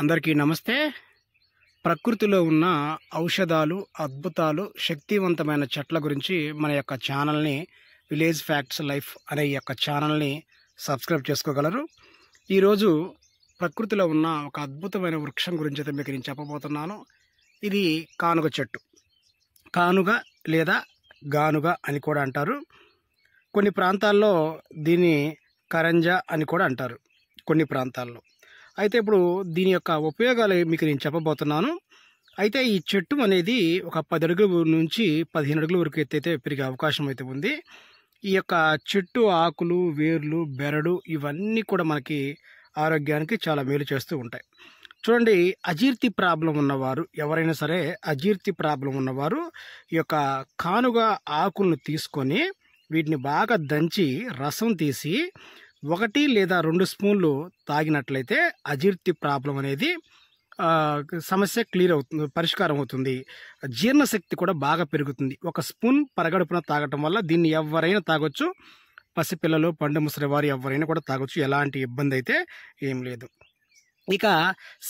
అందరికీ నమస్తే ప్రకృతిలో ఉన్న ఔషధాలు అద్భుతాలు శక్తివంతమైన చెట్ల గురించి మన యొక్క ఛానల్ని విలేజ్ ఫ్యాక్ట్స్ లైఫ్ అనే యొక్క ఛానల్ని సబ్స్క్రైబ్ చేసుకోగలరు ఈరోజు ప్రకృతిలో ఉన్న ఒక అద్భుతమైన వృక్షం గురించి అయితే మీకు నేను చెప్పబోతున్నాను ఇది కానుగ చెట్టు కానుగ లేదా గానుగ అని కూడా అంటారు కొన్ని ప్రాంతాల్లో దీన్ని కరంజ అని కూడా అంటారు కొన్ని ప్రాంతాల్లో అయితే ఇప్పుడు దీని యొక్క ఉపయోగాలు మీకు నేను చెప్పబోతున్నాను అయితే ఈ చెట్టు అనేది ఒక పది అడుగుల నుంచి పదిహేను అడుగుల వరకు ఎత్తైతే పెరిగే అవకాశం అయితే ఉంది ఈ యొక్క చెట్టు ఆకులు వేర్లు బెరడు ఇవన్నీ కూడా మనకి ఆరోగ్యానికి చాలా మేలు చేస్తూ ఉంటాయి చూడండి అజీర్తి ప్రాబ్లం ఉన్నవారు ఎవరైనా సరే అజీర్తి ప్రాబ్లం ఉన్నవారు ఈ యొక్క కానుగా ఆకులను తీసుకొని వీటిని బాగా దంచి రసం తీసి ఒకటి లేదా రెండు స్పూన్లు తాగినట్లయితే అజీర్తి ప్రాబ్లం అనేది సమస్య క్లియర్ అవుతుంది పరిష్కారం అవుతుంది జీర్ణశక్తి కూడా బాగా పెరుగుతుంది ఒక స్పూన్ పరగడుపున తాగటం వల్ల దీన్ని ఎవరైనా తాగొచ్చు పసిపిల్లలు పండు ముసలి వారు ఎవరైనా కూడా తాగొచ్చు ఎలాంటి ఇబ్బంది అయితే ఏం లేదు ఇక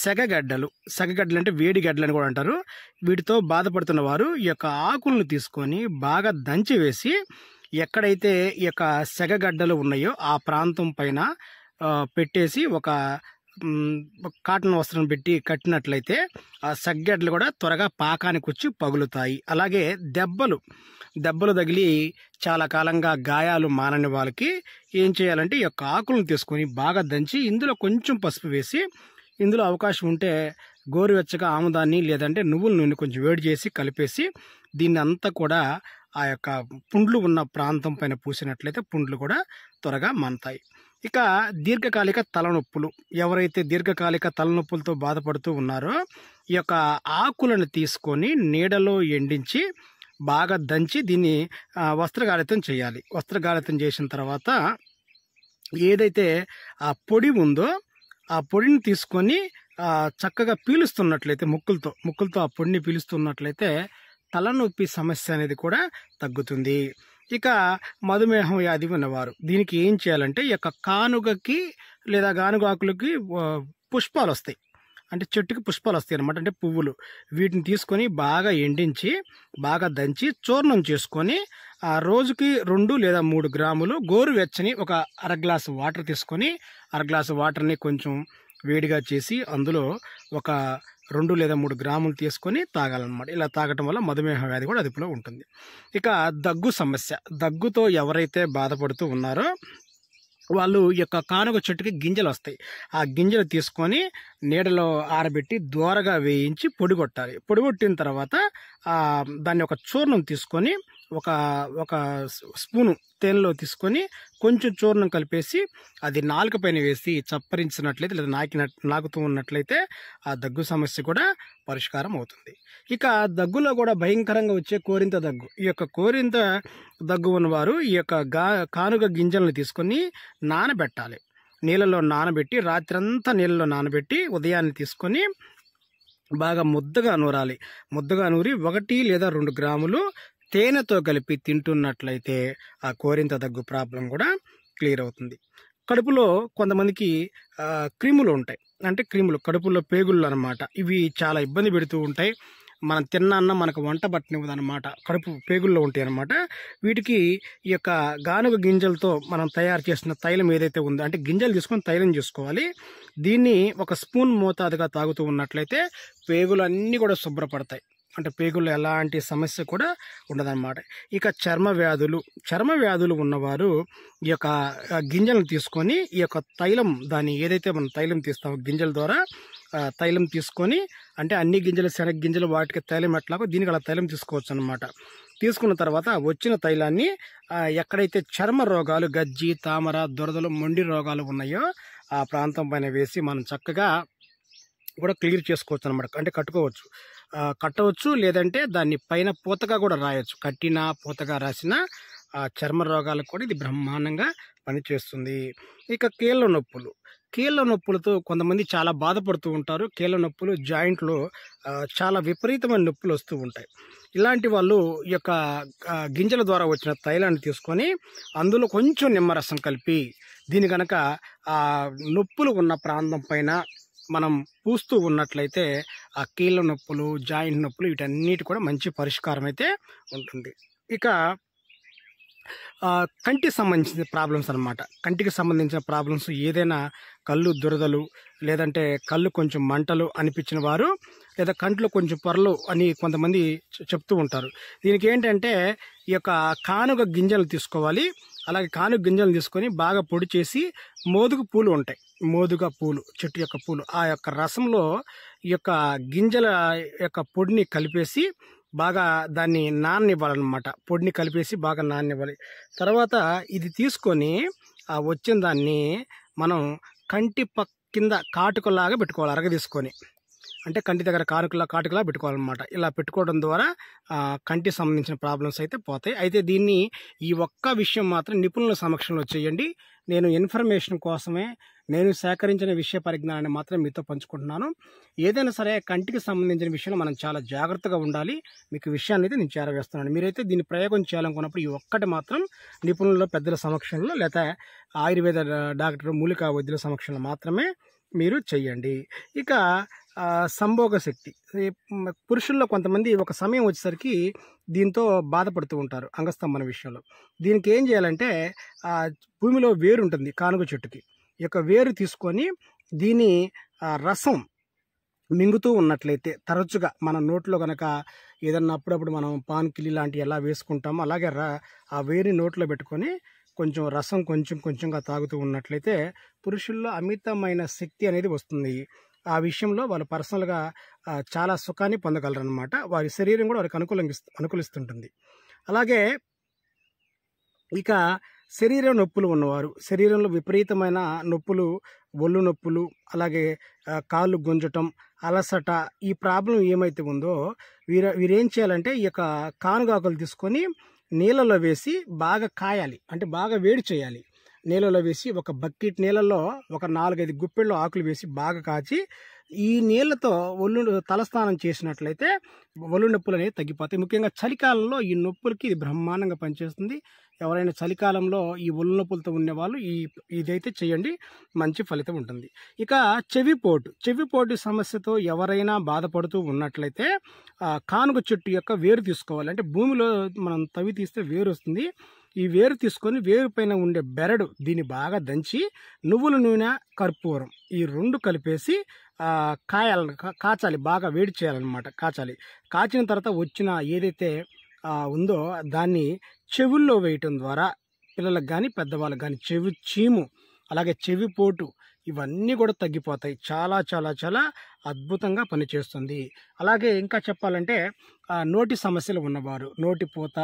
సెగగడ్డలు సెగగడ్డలు అంటే వేడి గడ్డలు అని కూడా అంటారు వీటితో బాధపడుతున్న వారు ఈ యొక్క ఆకులను తీసుకొని బాగా దంచి వేసి ఎక్కడైతే ఈ యొక్క సెగగడ్డలు ఉన్నాయో ఆ ప్రాంతం పైన పెట్టేసి ఒక కాటన్ వస్త్రం పెట్టి కట్టినట్లయితే ఆ సగ్గడ్లు కూడా త్వరగా పాకానికి వచ్చి పగులుతాయి అలాగే దెబ్బలు దెబ్బలు తగిలి చాలా కాలంగా గాయాలు మానని వాళ్ళకి ఏం చేయాలంటే ఈ యొక్క ఆకులను తీసుకొని బాగా దంచి ఇందులో కొంచెం పసుపు వేసి ఇందులో అవకాశం ఉంటే గోరువెచ్చగా ఆముదాన్ని లేదంటే నువ్వుల నూనె కొంచెం వేడి చేసి కలిపేసి దీన్ని అంతా కూడా ఆ యొక్క పుండ్లు ఉన్న ప్రాంతం పైన పూసినట్లయితే పుండ్లు కూడా త్వరగా మంతాయి ఇక దీర్ఘకాలిక తలనొప్పులు ఎవరైతే దీర్ఘకాలిక తలనొప్పులతో బాధపడుతూ ఉన్నారో ఈ యొక్క ఆకులను తీసుకొని నీడలో ఎండించి బాగా దంచి దీన్ని వస్త్రగాలితం చేయాలి వస్త్రగాలితం చేసిన తర్వాత ఏదైతే ఆ పొడి ఉందో ఆ పొడిని తీసుకొని చక్కగా పీలుస్తున్నట్లయితే ముక్కులతో ముక్కులతో ఆ పొడిని పీలుస్తున్నట్లయితే తలనొప్పి సమస్య అనేది కూడా తగ్గుతుంది ఇక మధుమేహం వ్యాధి ఉన్నవారు దీనికి ఏం చేయాలంటే ఈ యొక్క కానుగకి లేదా గానుగాకులకి పుష్పాలు వస్తాయి అంటే చెట్టుకి పుష్పాలు వస్తాయి అనమాట అంటే పువ్వులు వీటిని తీసుకొని బాగా ఎండించి బాగా దంచి చూర్ణం చేసుకొని ఆ రోజుకి రెండు లేదా మూడు గ్రాములు గోరువెచ్చని ఒక అర గ్లాసు వాటర్ తీసుకొని అర గ్లాసు వాటర్ని కొంచెం వేడిగా చేసి అందులో ఒక రెండు లేదా మూడు గ్రాములు తీసుకొని తాగాలన్నమాట ఇలా తాగటం వల్ల మధుమేహ వ్యాధి కూడా అదుపులో ఉంటుంది ఇక దగ్గు సమస్య దగ్గుతో ఎవరైతే బాధపడుతూ ఉన్నారో వాళ్ళు యొక్క కానుక చెట్టుకి గింజలు వస్తాయి ఆ గింజలు తీసుకొని నీడలో ఆరబెట్టి దూరగా వేయించి పొడిగొట్టాలి పొడిగొట్టిన తర్వాత దాన్ని ఒక చూర్ణం తీసుకొని ఒక ఒక స్పూను తేనెలో తీసుకొని కొంచెం చూర్ణం కలిపేసి అది నాలుక పైన వేసి చప్పరించినట్లయితే లేదా నాకిన నాకుతూ ఉన్నట్లయితే ఆ దగ్గు సమస్య కూడా పరిష్కారం అవుతుంది ఇక దగ్గులో కూడా భయంకరంగా వచ్చే కోరింత దగ్గు ఈ యొక్క కోరింత దగ్గు ఉన్నవారు ఈ యొక్క గా కానుక గింజలను తీసుకొని నానబెట్టాలి నీళ్ళలో నానబెట్టి రాత్రంతా నీళ్ళలో నానబెట్టి ఉదయాన్నే తీసుకొని బాగా ముద్దగా నూరాలి ముద్దగా నూరి ఒకటి లేదా రెండు గ్రాములు తేనెతో కలిపి తింటున్నట్లయితే ఆ కోరింత దగ్గు ప్రాబ్లం కూడా క్లియర్ అవుతుంది కడుపులో కొంతమందికి క్రిములు ఉంటాయి అంటే క్రిములు కడుపులో పేగుళ్ళు అనమాట ఇవి చాలా ఇబ్బంది పెడుతూ ఉంటాయి మనం తిన్న మనకు వంట పట్టనివ్వదు అనమాట కడుపు పేగుల్లో ఉంటాయి అనమాట వీటికి ఈ యొక్క గానుగ గింజలతో మనం తయారు చేసిన తైలం ఏదైతే ఉందో అంటే గింజలు తీసుకొని తైలం చేసుకోవాలి దీన్ని ఒక స్పూన్ మోతాదుగా తాగుతూ ఉన్నట్లయితే పేగులు అన్నీ కూడా శుభ్రపడతాయి అంటే పేగులు ఎలాంటి సమస్య కూడా ఉండదన్నమాట ఇక చర్మ వ్యాధులు చర్మ వ్యాధులు ఉన్నవారు ఈ యొక్క గింజలను తీసుకొని ఈ యొక్క తైలం దాన్ని ఏదైతే మనం తైలం తీస్తామో గింజల ద్వారా తైలం తీసుకొని అంటే అన్ని గింజలు శనగ గింజలు వాటికి తైలం ఎట్లాగో దీనికి అలా తైలం తీసుకోవచ్చు అనమాట తీసుకున్న తర్వాత వచ్చిన తైలాన్ని ఎక్కడైతే చర్మ రోగాలు గజ్జి తామర దురదలు మొండి రోగాలు ఉన్నాయో ఆ ప్రాంతం పైన వేసి మనం చక్కగా కూడా క్లియర్ చేసుకోవచ్చు అనమాట అంటే కట్టుకోవచ్చు కట్టవచ్చు లేదంటే దాన్ని పైన పూతగా కూడా రాయొచ్చు కట్టిన పూతగా రాసిన చర్మ రోగాలకు కూడా ఇది బ్రహ్మాండంగా పనిచేస్తుంది ఇక కీళ్ళ నొప్పులు కీళ్ళ నొప్పులతో కొంతమంది చాలా బాధపడుతూ ఉంటారు కీళ్ళ నొప్పులు జాయింట్లో చాలా విపరీతమైన నొప్పులు వస్తూ ఉంటాయి ఇలాంటి వాళ్ళు ఈ యొక్క గింజల ద్వారా వచ్చిన తైలాన్ని తీసుకొని అందులో కొంచెం నిమ్మరసం కలిపి దీని కనుక నొప్పులు ఉన్న ప్రాంతం పైన మనం పూస్తూ ఉన్నట్లయితే ఆ కీళ్ళ నొప్పులు జాయింట్ నొప్పులు వీటన్నిటి కూడా మంచి పరిష్కారం అయితే ఉంటుంది ఇక కంటికి సంబంధించిన ప్రాబ్లమ్స్ అనమాట కంటికి సంబంధించిన ప్రాబ్లమ్స్ ఏదైనా కళ్ళు దురదలు లేదంటే కళ్ళు కొంచెం మంటలు అనిపించిన వారు లేదా కంట్లు కొంచెం పొరలు అని కొంతమంది చెప్తూ ఉంటారు దీనికి ఏంటంటే ఈ యొక్క కానుక గింజలు తీసుకోవాలి అలాగే కానుక గింజలు తీసుకొని బాగా పొడి చేసి మోదుగ పూలు ఉంటాయి మోదుగ పూలు చెట్టు యొక్క పూలు ఆ యొక్క రసంలో ఈ యొక్క గింజల యొక్క పొడిని కలిపేసి బాగా దాన్ని నాన్నివ్వాలన్నమాట పొడిని కలిపేసి బాగా నాన్నివ్వాలి తర్వాత ఇది తీసుకొని ఆ వచ్చిన దాన్ని మనం కంటి పక్క కింద కాటుకలాగా పెట్టుకోవాలి అరగ తీసుకొని అంటే కంటి దగ్గర కారుకులా కాటుకులా పెట్టుకోవాలన్నమాట ఇలా పెట్టుకోవడం ద్వారా కంటికి సంబంధించిన ప్రాబ్లమ్స్ అయితే పోతాయి అయితే దీన్ని ఈ ఒక్క విషయం మాత్రం నిపుణుల సమక్షంలో చేయండి నేను ఇన్ఫర్మేషన్ కోసమే నేను సేకరించిన విషయ పరిజ్ఞానాన్ని మాత్రం మీతో పంచుకుంటున్నాను ఏదైనా సరే కంటికి సంబంధించిన విషయంలో మనం చాలా జాగ్రత్తగా ఉండాలి మీకు విషయాన్ని అయితే నేను చేరవేస్తున్నాను మీరైతే దీన్ని ప్రయోగం చేయాలనుకున్నప్పుడు ఈ ఒక్కటి మాత్రం నిపుణుల పెద్దల సమక్షంలో లేదా ఆయుర్వేద డాక్టర్ మూలికా వైద్యుల సమక్షంలో మాత్రమే మీరు చేయండి ఇక సంభోగ శక్తి పురుషుల్లో కొంతమంది ఒక సమయం వచ్చేసరికి దీంతో బాధపడుతూ ఉంటారు అంగస్తంభన విషయంలో దీనికి ఏం చేయాలంటే భూమిలో వేరు ఉంటుంది కానుగ చెట్టుకి ఈ యొక్క వేరు తీసుకొని దీని రసం మింగుతూ ఉన్నట్లయితే తరచుగా మన నోట్లో కనుక ఏదన్నా అప్పుడప్పుడు మనం పాన్ కిల్లి లాంటివి ఎలా వేసుకుంటామో అలాగే ఆ వేరుని నోట్లో పెట్టుకొని కొంచెం రసం కొంచెం కొంచెంగా తాగుతూ ఉన్నట్లయితే పురుషుల్లో అమితమైన శక్తి అనేది వస్తుంది ఆ విషయంలో వాళ్ళు పర్సనల్గా చాలా సుఖాన్ని పొందగలరన్నమాట వారి శరీరం కూడా వారికి అనుకూలంగా అనుకూలిస్తుంటుంది అలాగే ఇక శరీర నొప్పులు ఉన్నవారు శరీరంలో విపరీతమైన నొప్పులు ఒళ్ళు నొప్పులు అలాగే కాళ్ళు గుంజటం అలసట ఈ ప్రాబ్లం ఏమైతే ఉందో వీరు వీరేం చేయాలంటే ఈ యొక్క కానుగాకులు తీసుకొని నీళ్ళలో వేసి బాగా కాయాలి అంటే బాగా వేడి చేయాలి నీళ్ళలో వేసి ఒక బకెట్ నీళ్ళలో ఒక నాలుగైదు గుప్పెళ్ళు ఆకులు వేసి బాగా కాచి ఈ నీళ్లతో ఒళ్ళు తలస్నానం చేసినట్లయితే ఒళ్ళు నొప్పులు అనేవి తగ్గిపోతాయి ముఖ్యంగా చలికాలంలో ఈ నొప్పులకి ఇది బ్రహ్మాండంగా పనిచేస్తుంది ఎవరైనా చలికాలంలో ఈ ఒళ్ళు నొప్పులతో ఉండేవాళ్ళు ఈ ఇదైతే చేయండి మంచి ఫలితం ఉంటుంది ఇక చెవిపోటు చెవిపోటు సమస్యతో ఎవరైనా బాధపడుతూ ఉన్నట్లయితే కానుక చెట్టు యొక్క వేరు తీసుకోవాలి అంటే భూమిలో మనం తవి తీస్తే వేరు వస్తుంది ఈ వేరు తీసుకొని వేరు పైన ఉండే బెరడు దీన్ని బాగా దంచి నువ్వుల నూనె కర్పూరం ఈ రెండు కలిపేసి కాయాలను కాచాలి బాగా వేడి చేయాలన్నమాట కాచాలి కాచిన తర్వాత వచ్చిన ఏదైతే ఉందో దాన్ని చెవుల్లో వేయటం ద్వారా పిల్లలకు కానీ పెద్దవాళ్ళకి కానీ చెవి చీము అలాగే చెవి పోటు ఇవన్నీ కూడా తగ్గిపోతాయి చాలా చాలా చాలా అద్భుతంగా పనిచేస్తుంది అలాగే ఇంకా చెప్పాలంటే నోటి సమస్యలు ఉన్నవారు నోటి పూత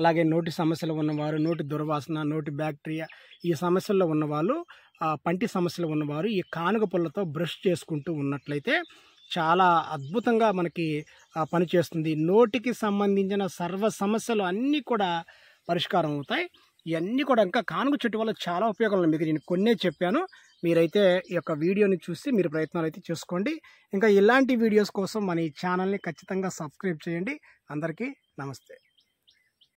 అలాగే నోటి సమస్యలు ఉన్నవారు నోటి దుర్వాసన నోటి బ్యాక్టీరియా ఈ సమస్యల్లో ఉన్నవాళ్ళు పంటి సమస్యలు ఉన్నవారు ఈ కానుక పుల్లతో బ్రష్ చేసుకుంటూ ఉన్నట్లయితే చాలా అద్భుతంగా మనకి పనిచేస్తుంది నోటికి సంబంధించిన సర్వ సమస్యలు అన్నీ కూడా పరిష్కారం అవుతాయి ఇవన్నీ కూడా ఇంకా కానుక చెట్టు వల్ల చాలా ఉపయోగాలు మీకు నేను కొన్నే చెప్పాను మీరైతే ఈ యొక్క వీడియోని చూసి మీరు ప్రయత్నాలు అయితే చూసుకోండి ఇంకా ఇలాంటి వీడియోస్ కోసం మన ఈ ఛానల్ని ఖచ్చితంగా సబ్స్క్రైబ్ చేయండి అందరికీ నమస్తే